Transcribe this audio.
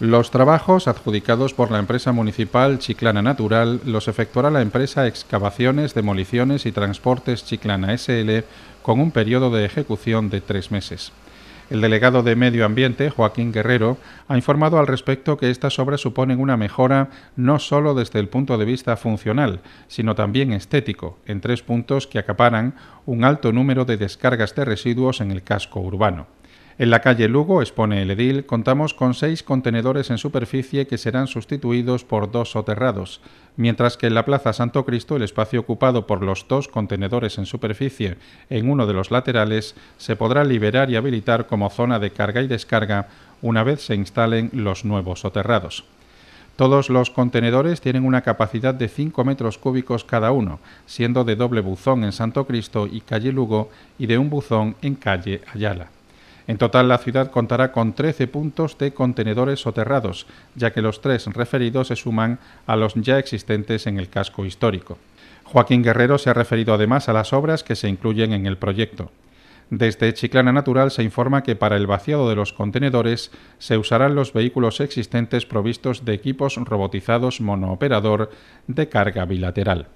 Los trabajos adjudicados por la empresa municipal Chiclana Natural los efectuará la empresa Excavaciones, Demoliciones y Transportes Chiclana SL con un periodo de ejecución de tres meses. El delegado de Medio Ambiente, Joaquín Guerrero, ha informado al respecto que estas obras suponen una mejora no solo desde el punto de vista funcional, sino también estético, en tres puntos que acaparan un alto número de descargas de residuos en el casco urbano. En la calle Lugo, expone el edil, contamos con seis contenedores en superficie que serán sustituidos por dos soterrados, mientras que en la plaza Santo Cristo el espacio ocupado por los dos contenedores en superficie en uno de los laterales se podrá liberar y habilitar como zona de carga y descarga una vez se instalen los nuevos soterrados. Todos los contenedores tienen una capacidad de 5 metros cúbicos cada uno, siendo de doble buzón en Santo Cristo y calle Lugo y de un buzón en calle Ayala. En total, la ciudad contará con 13 puntos de contenedores soterrados, ya que los tres referidos se suman a los ya existentes en el casco histórico. Joaquín Guerrero se ha referido además a las obras que se incluyen en el proyecto. Desde Chiclana Natural se informa que para el vaciado de los contenedores se usarán los vehículos existentes provistos de equipos robotizados monooperador de carga bilateral.